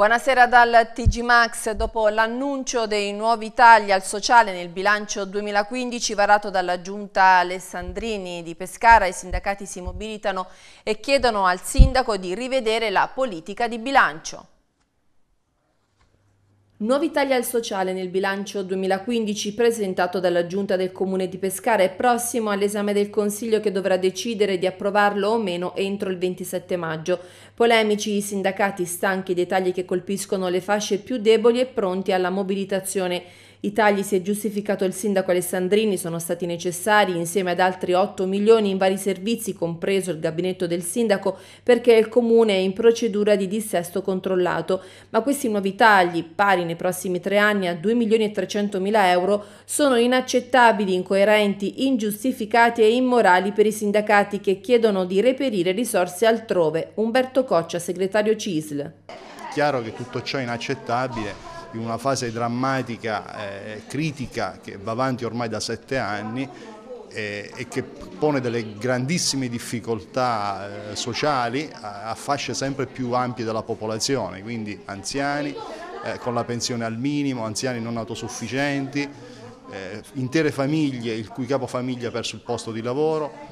Buonasera dal TG Max. Dopo l'annuncio dei nuovi tagli al sociale nel bilancio 2015 varato dalla giunta Alessandrini di Pescara, i sindacati si mobilitano e chiedono al sindaco di rivedere la politica di bilancio. Nuovi tagli al sociale nel bilancio 2015 presentato dalla Giunta del Comune di Pescara è prossimo all'esame del Consiglio che dovrà decidere di approvarlo o meno entro il 27 maggio. Polemici i sindacati stanchi dei tagli che colpiscono le fasce più deboli e pronti alla mobilitazione. I tagli, si è giustificato il sindaco Alessandrini, sono stati necessari insieme ad altri 8 milioni in vari servizi, compreso il gabinetto del sindaco, perché il comune è in procedura di dissesto controllato. Ma questi nuovi tagli, pari nei prossimi tre anni a 2 milioni e 300 mila euro, sono inaccettabili, incoerenti, ingiustificati e immorali per i sindacati che chiedono di reperire risorse altrove. Umberto Coccia, segretario CISL. Chiaro che tutto ciò è inaccettabile in una fase drammatica, eh, critica che va avanti ormai da sette anni eh, e che pone delle grandissime difficoltà eh, sociali a, fasce sempre più ampie della popolazione, quindi anziani eh, con la pensione al minimo, anziani non autosufficienti, intere famiglie il cui capo famiglia ha perso il posto di lavoro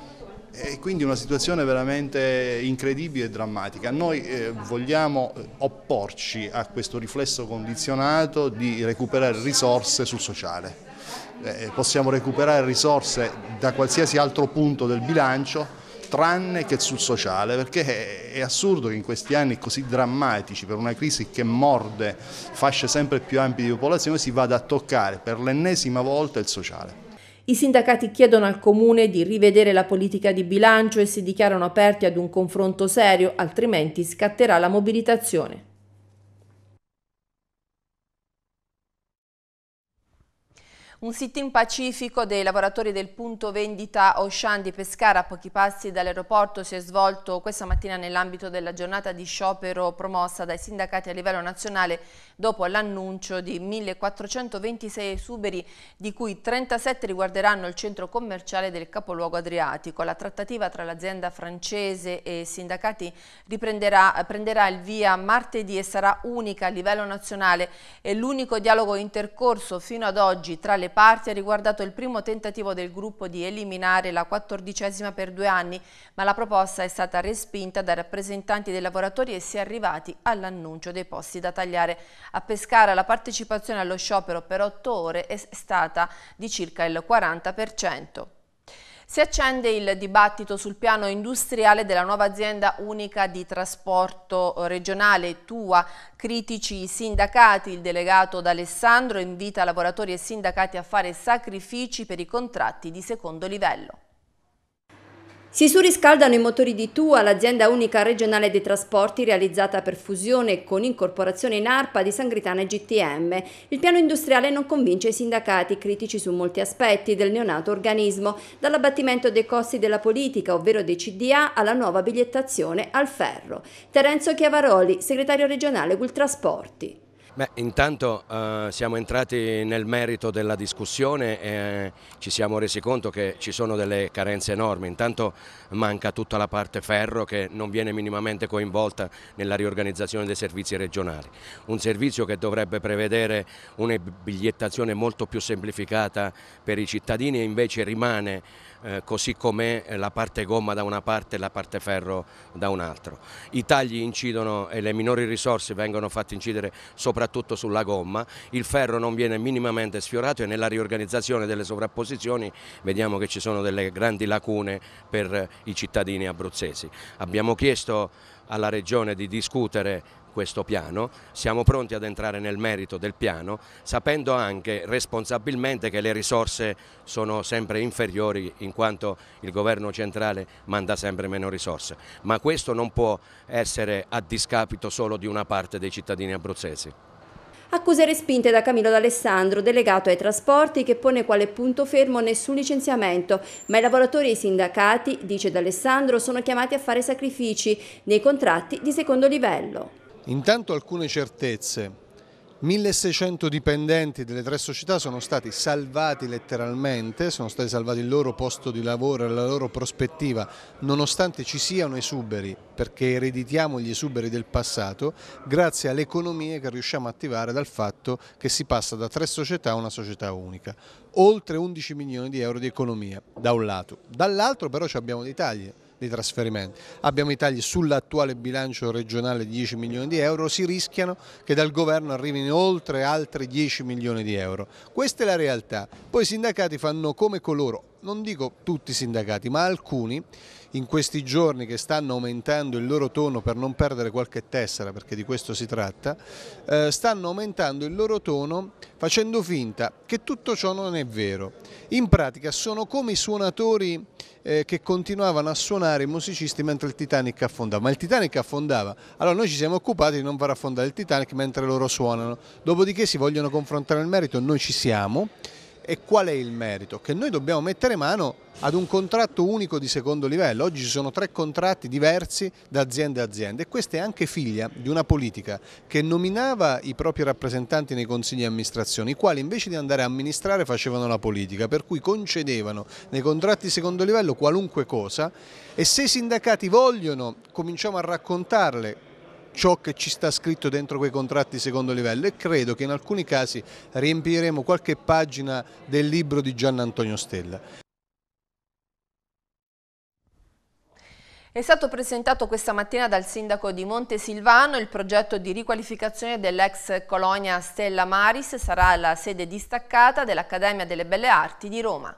e quindi una situazione veramente incredibile e drammatica. Noi eh, vogliamo eh, opporci a questo riflesso condizionato di recuperare risorse sul sociale. Eh, possiamo recuperare risorse da qualsiasi altro punto del bilancio tranne che sul sociale, perché è assurdo che in questi anni così drammatici per una crisi che morde fasce sempre più ampie di popolazione si vada a toccare per l'ennesima volta il sociale. I sindacati chiedono al Comune di rivedere la politica di bilancio e si dichiarano aperti ad un confronto serio, altrimenti scatterà la mobilitazione. Un sit-in pacifico dei lavoratori del punto vendita Ocean di Pescara a pochi passi dall'aeroporto si è svolto questa mattina nell'ambito della giornata di sciopero promossa dai sindacati a livello nazionale dopo l'annuncio di 1426 esuberi di cui 37 riguarderanno il centro commerciale del capoluogo adriatico. La trattativa tra l'azienda francese e i sindacati prenderà il via martedì e sarà unica a livello nazionale e l'unico dialogo intercorso fino ad oggi tra le parti ha riguardato il primo tentativo del gruppo di eliminare la quattordicesima per due anni, ma la proposta è stata respinta dai rappresentanti dei lavoratori e si è arrivati all'annuncio dei posti da tagliare. A Pescara la partecipazione allo sciopero per otto ore è stata di circa il 40%. Si accende il dibattito sul piano industriale della nuova azienda unica di trasporto regionale TUA. Critici sindacati, il delegato D'Alessandro invita lavoratori e sindacati a fare sacrifici per i contratti di secondo livello. Si surriscaldano i motori di TUA, l'azienda unica regionale dei trasporti realizzata per fusione con incorporazione in ARPA di Sangritana e GTM. Il piano industriale non convince i sindacati, critici su molti aspetti del neonato organismo, dall'abbattimento dei costi della politica, ovvero dei CDA, alla nuova bigliettazione al ferro. Terenzo Chiavaroli, segretario regionale Gultrasporti. Beh, intanto eh, siamo entrati nel merito della discussione e ci siamo resi conto che ci sono delle carenze enormi. Intanto manca tutta la parte ferro che non viene minimamente coinvolta nella riorganizzazione dei servizi regionali. Un servizio che dovrebbe prevedere una bigliettazione molto più semplificata per i cittadini e invece rimane eh, così come la parte gomma da una parte e la parte ferro da un'altra. I tagli incidono e le minori risorse vengono fatte incidere soprattutto sulla gomma, il ferro non viene minimamente sfiorato e nella riorganizzazione delle sovrapposizioni vediamo che ci sono delle grandi lacune per i cittadini abruzzesi. Abbiamo chiesto alla Regione di discutere questo piano, siamo pronti ad entrare nel merito del piano, sapendo anche responsabilmente che le risorse sono sempre inferiori in quanto il governo centrale manda sempre meno risorse, ma questo non può essere a discapito solo di una parte dei cittadini abruzzesi. Accuse respinte da Camillo D'Alessandro, delegato ai trasporti, che pone quale punto fermo nessun licenziamento, ma i lavoratori e i sindacati, dice D'Alessandro, sono chiamati a fare sacrifici nei contratti di secondo livello. Intanto alcune certezze. 1600 dipendenti delle tre società sono stati salvati letteralmente, sono stati salvati il loro posto di lavoro e la loro prospettiva, nonostante ci siano esuberi, perché ereditiamo gli esuberi del passato, grazie alle economie che riusciamo a attivare dal fatto che si passa da tre società a una società unica. Oltre 11 milioni di euro di economia, da un lato. Dall'altro però abbiamo dei tagli dei trasferimenti. Abbiamo i tagli sull'attuale bilancio regionale di 10 milioni di euro, si rischiano che dal governo arrivino oltre altri 10 milioni di euro. Questa è la realtà. Poi i sindacati fanno come coloro, non dico tutti i sindacati, ma alcuni in questi giorni che stanno aumentando il loro tono per non perdere qualche tessera, perché di questo si tratta, eh, stanno aumentando il loro tono facendo finta che tutto ciò non è vero. In pratica sono come i suonatori eh, che continuavano a suonare i musicisti mentre il Titanic affondava, ma il Titanic affondava, allora noi ci siamo occupati di non far affondare il Titanic mentre loro suonano, dopodiché si vogliono confrontare nel merito, noi ci siamo. E qual è il merito? Che noi dobbiamo mettere mano ad un contratto unico di secondo livello. Oggi ci sono tre contratti diversi da azienda a azienda e questa è anche figlia di una politica che nominava i propri rappresentanti nei consigli di amministrazione, i quali invece di andare a amministrare facevano la politica, per cui concedevano nei contratti di secondo livello qualunque cosa e se i sindacati vogliono cominciamo a raccontarle ciò che ci sta scritto dentro quei contratti di secondo livello e credo che in alcuni casi riempiremo qualche pagina del libro di Gian Antonio Stella. È stato presentato questa mattina dal sindaco di Montesilvano il progetto di riqualificazione dell'ex colonia Stella Maris, sarà la sede distaccata dell'Accademia delle Belle Arti di Roma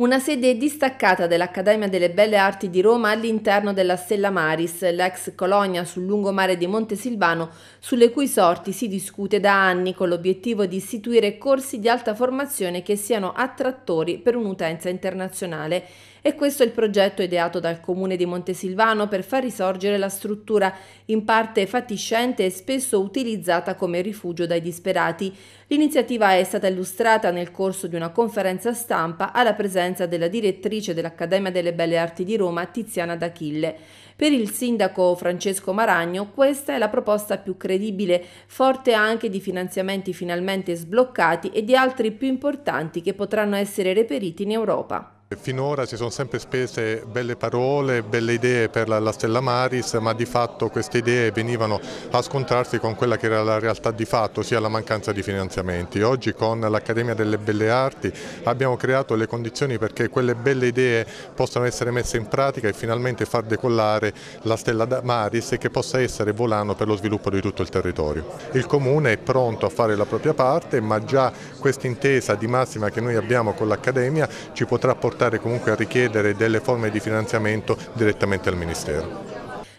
una sede distaccata dell'Accademia delle Belle Arti di Roma all'interno della Stella Maris, l'ex colonia sul lungomare di Montesilvano, sulle cui sorti si discute da anni con l'obiettivo di istituire corsi di alta formazione che siano attrattori per un'utenza internazionale. E questo è il progetto ideato dal comune di Montesilvano per far risorgere la struttura, in parte fatiscente e spesso utilizzata come rifugio dai disperati. L'iniziativa è stata illustrata nel corso di una conferenza stampa alla presenza della direttrice dell'Accademia delle Belle Arti di Roma, Tiziana D'Achille. Per il sindaco Francesco Maragno questa è la proposta più credibile, forte anche di finanziamenti finalmente sbloccati e di altri più importanti che potranno essere reperiti in Europa. Finora si sono sempre spese belle parole, belle idee per la, Stella Maris, ma di fatto queste idee venivano a scontrarsi con quella che era la realtà di fatto, ossia la mancanza di finanziamenti. Oggi con l'Accademia delle Belle Arti abbiamo creato le condizioni perché quelle belle idee possano essere messe in pratica e finalmente far decollare la Stella Maris e che possa essere volano per lo sviluppo di tutto il territorio. Il Comune è pronto a fare la propria parte, ma già questa intesa di massima che noi abbiamo con l'Accademia ci potrà portare portare comunque a richiedere delle forme di finanziamento direttamente al Ministero.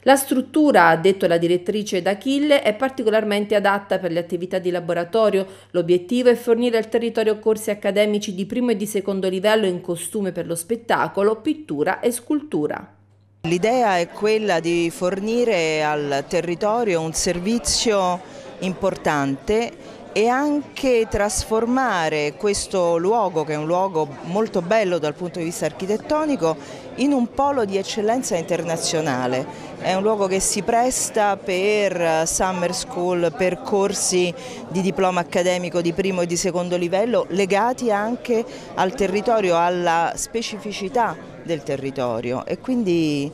La struttura, ha detto la direttrice D'Achille, è particolarmente adatta per le attività di laboratorio. L'obiettivo è fornire al territorio corsi accademici di primo e di secondo livello in costume per lo spettacolo, pittura e scultura. L'idea è quella di fornire al territorio un servizio importante e anche trasformare questo luogo, che è un luogo molto bello dal punto di vista architettonico, in un polo di eccellenza internazionale. È un luogo che si presta per eh, summer school, per corsi di diploma accademico di primo e di secondo livello legati anche al territorio, alla specificità del territorio e quindi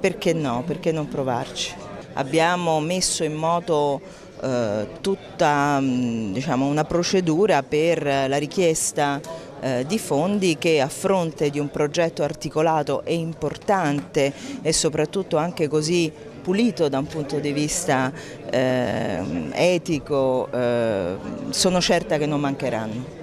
perché no, perché non provarci. Abbiamo messo in moto eh, tutta mm, diciamo, una procedura per la richiesta eh, di fondi che a fronte di un progetto articolato e importante e soprattutto anche così pulito da un punto di vista eh, etico eh, sono certa che non mancheranno.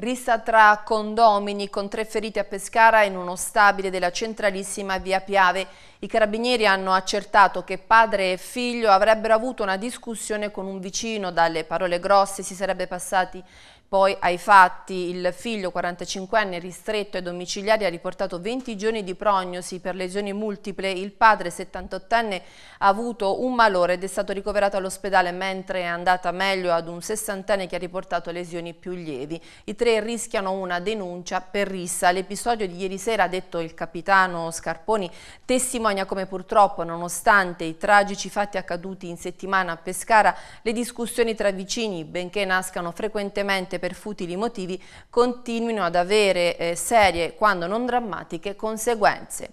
Rissa tra condomini con tre feriti a Pescara in uno stabile della centralissima via Piave. I carabinieri hanno accertato che padre e figlio avrebbero avuto una discussione con un vicino, dalle parole grosse si sarebbe passati poi ai fatti il figlio 45enne ristretto ai domiciliari ha riportato 20 giorni di prognosi per lesioni multiple. Il padre 78enne ha avuto un malore ed è stato ricoverato all'ospedale mentre è andata meglio ad un 60enne che ha riportato lesioni più lievi. I tre rischiano una denuncia per rissa. L'episodio di ieri sera, ha detto il capitano Scarponi, testimonia come purtroppo nonostante i tragici fatti accaduti in settimana a Pescara, le discussioni tra vicini, benché nascano frequentemente ovviamente per futili motivi, continuino ad avere eh, serie, quando non drammatiche, conseguenze.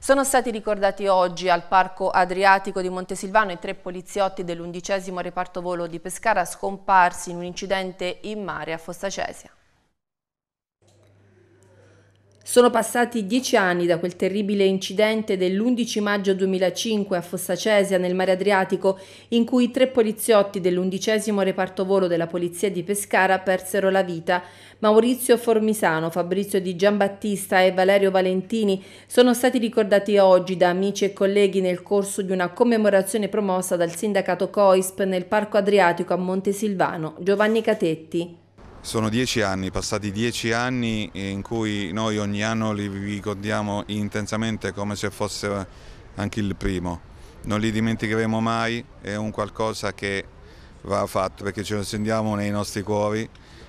Sono stati ricordati oggi al Parco Adriatico di Montesilvano i tre poliziotti dell'undicesimo reparto volo di Pescara scomparsi in un incidente in mare a Fostacesia. Sono passati dieci anni da quel terribile incidente dell'11 maggio 2005 a Fossacesia nel mare Adriatico in cui tre poliziotti dell'undicesimo reparto volo della polizia di Pescara persero la vita. Maurizio Formisano, Fabrizio Di Giambattista e Valerio Valentini sono stati ricordati oggi da amici e colleghi nel corso di una commemorazione promossa dal sindacato COISP nel Parco Adriatico a Montesilvano. Giovanni Catetti. Sono dieci anni, passati dieci anni in cui noi ogni anno li ricordiamo intensamente come se fosse anche il primo. Non li dimenticheremo mai, è un qualcosa che va fatto perché ce lo sentiamo nei nostri cuori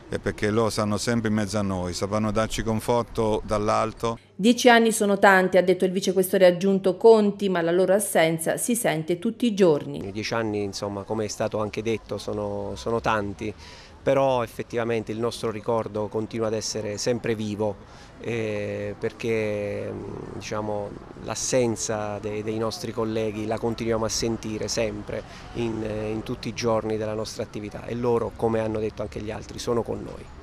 e perché loro stanno sempre in mezzo a noi, sapranno darci conforto dall'alto. Dieci anni sono tanti, ha detto il vicequestore aggiunto Conti, ma la loro assenza si sente tutti i giorni. I dieci anni, insomma, come è stato anche detto, sono, sono tanti però effettivamente il nostro ricordo continua ad essere sempre vivo eh, perché mm, diciamo, l'assenza dei, dei, nostri colleghi la continuiamo a sentire sempre in, eh, in tutti i giorni della nostra attività e loro, come hanno detto anche gli altri, sono con noi.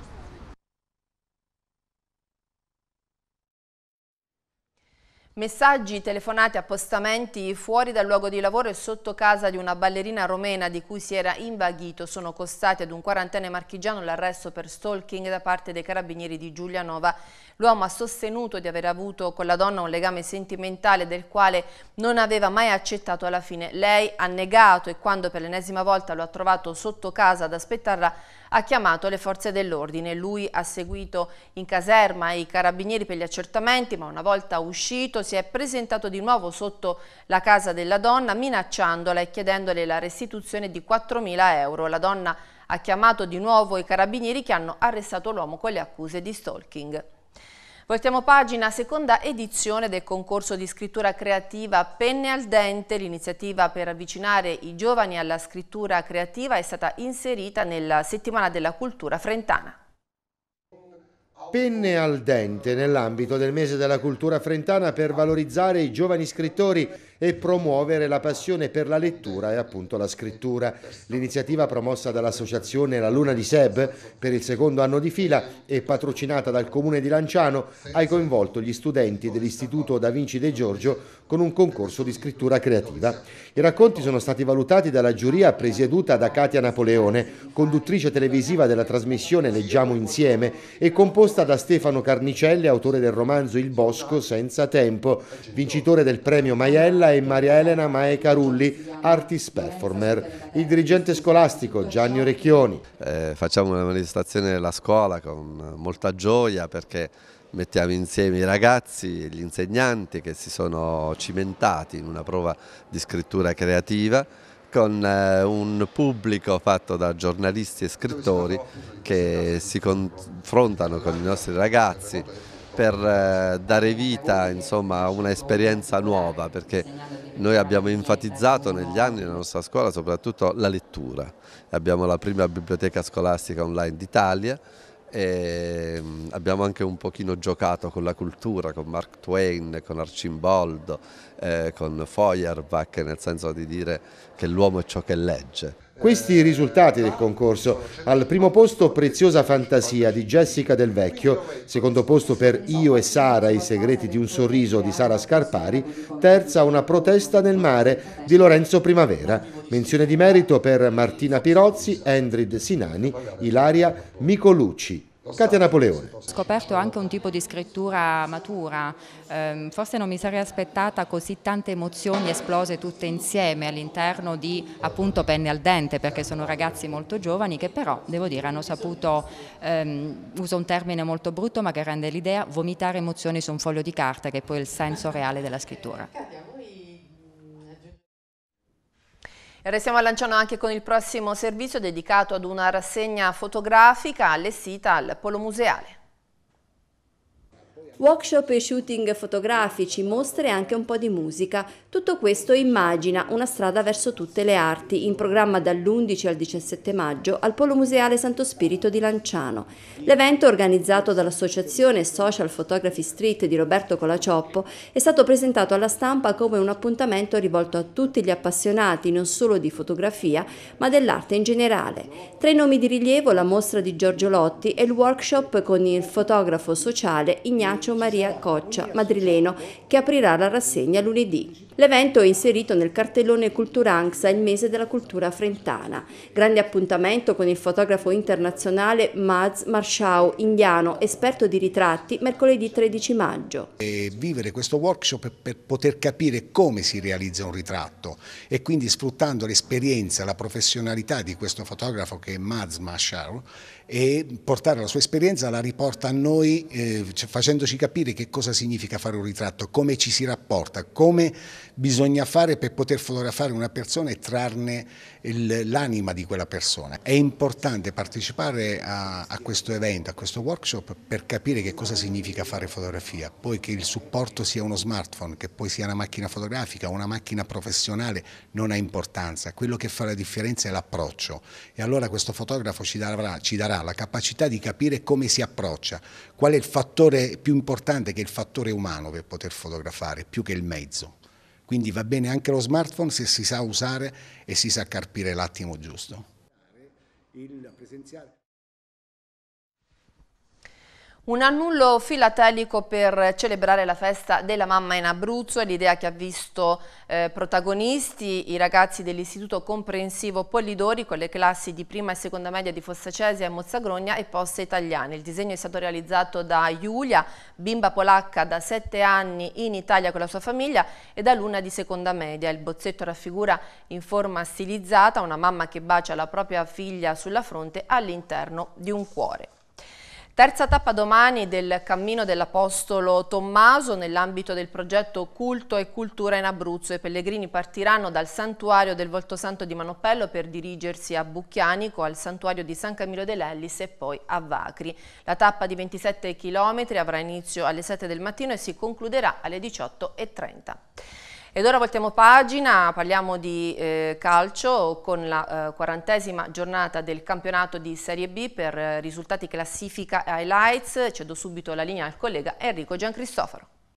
Messaggi, telefonate, appostamenti fuori dal luogo di lavoro e sotto casa di una ballerina romena di cui si era invaghito sono costati ad un quarantenne marchigiano l'arresto per stalking da parte dei carabinieri di Giulianova. L'uomo ha sostenuto di aver avuto con la donna un legame sentimentale del quale non aveva mai accettato alla fine. Lei ha negato e quando per l'ennesima volta lo ha trovato sotto casa ad aspettarla ha chiamato le forze dell'ordine. Lui ha seguito in caserma i carabinieri per gli accertamenti, ma una volta uscito si è presentato di nuovo sotto la casa della donna minacciandola e chiedendole la restituzione di 4.000 euro. La donna ha chiamato di nuovo i carabinieri che hanno arrestato l'uomo con le accuse di stalking. Voltiamo pagina, seconda edizione del concorso di scrittura creativa Penne al Dente. L'iniziativa per avvicinare i giovani alla scrittura creativa è stata inserita nella settimana della cultura frentana. Penne al dente nell'ambito del mese della cultura frentana per valorizzare i giovani scrittori e promuovere la passione per la lettura e appunto la scrittura. L'iniziativa promossa dall'associazione La Luna di Seb per il secondo anno di fila e patrocinata dal comune di Lanciano ha coinvolto gli studenti dell'Istituto Da Vinci De Giorgio con un concorso di scrittura creativa. I racconti sono stati valutati dalla giuria presieduta da Katia Napoleone, conduttrice televisiva della trasmissione Leggiamo Insieme e composta da Stefano Carnicelli, autore del romanzo Il Bosco senza tempo, vincitore del premio Maiella Gabriella e Maria Elena Mae Carulli, artist performer. Il dirigente scolastico Gianni Orecchioni. Eh, facciamo una manifestazione della scuola con molta gioia perché mettiamo insieme i ragazzi e gli insegnanti che si sono cimentati in una prova di scrittura creativa con eh, un pubblico fatto da giornalisti e scrittori che si confrontano con i nostri ragazzi per eh, dare vita insomma, a un'esperienza nuova perché noi abbiamo enfatizzato negli anni nella nostra scuola soprattutto la lettura. Abbiamo la prima biblioteca scolastica online d'Italia e mm, abbiamo anche un pochino giocato con la cultura, con Mark Twain, con Arcimboldo, eh, con Feuerbach, nel senso di dire che l'uomo è ciò che legge. Questi i risultati del concorso. Al primo posto Preziosa Fantasia di Jessica Del Vecchio, secondo posto per Io e Sara, i segreti di un sorriso di Sara Scarpari, terza Una protesta nel mare di Lorenzo Primavera. Menzione di merito per Martina Pirozzi, Endrid Sinani, Ilaria Micolucci. Katia Napoleone. Ho scoperto anche un tipo di scrittura matura, eh, forse non mi sarei aspettata così tante emozioni esplose tutte insieme all'interno di appunto penne al dente perché sono ragazzi molto giovani che però devo dire hanno saputo, ehm, uso un termine molto brutto ma che rende l'idea, vomitare emozioni su un foglio di carta che è poi il senso reale della scrittura. Katia. Restiamo a Lanciano anche con il prossimo servizio dedicato ad una rassegna fotografica allestita al Polo Museale workshop e shooting fotografici, mostre e anche un po' di musica. Tutto questo immagina una strada verso tutte le arti, in programma dall'11 al 17 maggio al Polo Museale Santo Spirito di Lanciano. L'evento, organizzato dall'associazione Social Photography Street di Roberto Colaccioppo, è stato presentato alla stampa come un appuntamento rivolto a tutti gli appassionati non solo di fotografia, ma dell'arte in generale. Tra i nomi di rilievo la mostra di Giorgio Lotti e il workshop con il fotografo sociale Ignacio Maria Coccia, madrileno, che aprirà la rassegna lunedì. L'evento è inserito nel cartellone Cultura il mese della cultura frentana. Grande appuntamento con il fotografo internazionale Maz Marshau, indiano, esperto di ritratti, mercoledì 13 maggio. E vivere questo workshop per poter capire come si realizza un ritratto e quindi sfruttando l'esperienza, la professionalità di questo fotografo che è Maz Marshau e portare la sua esperienza la riporta a noi eh, facendoci capire che cosa significa fare un ritratto, come ci si rapporta, come bisogna fare per poter fotografare una persona e trarne l'anima di quella persona. È importante partecipare a, a questo evento, a questo workshop per capire che cosa significa fare fotografia, poi che il supporto sia uno smartphone, che poi sia una macchina fotografica, una macchina professionale, non ha importanza, quello che fa la differenza è l'approccio e allora questo fotografo ci darà, ci darà la capacità di capire come si approccia, qual è il fattore più importante che è il fattore umano per poter fotografare, più che il mezzo. Quindi va bene anche lo smartphone se si sa usare e si sa carpire l'attimo giusto. Un annullo filatelico per celebrare la festa della mamma in Abruzzo è l'idea che ha visto eh, protagonisti i ragazzi dell'istituto comprensivo Pollidori con le classi di prima e seconda media di Fossacesia e Mozzagrogna e Poste Italiane. Il disegno è stato realizzato da Giulia, bimba polacca da sette anni in Italia con la sua famiglia e da luna di seconda media. Il bozzetto raffigura in forma stilizzata una mamma che bacia la propria figlia sulla fronte all'interno di un cuore. Terza tappa domani del Cammino dell'Apostolo Tommaso nell'ambito del progetto Culto e Cultura in Abruzzo. I pellegrini partiranno dal santuario del Volto Santo di Manopello per dirigersi a Bucchianico, al santuario di San Camillo dell'Ellis e poi a Vacri. La tappa di 27 km avrà inizio alle 7 del mattino e si concluderà alle 18.30. Ed ora voltiamo pagina, parliamo di eh, calcio con la eh, quarantesima giornata del campionato di Serie B per eh, risultati classifica e highlights. Cedo subito la linea al collega Enrico Giancristoforo.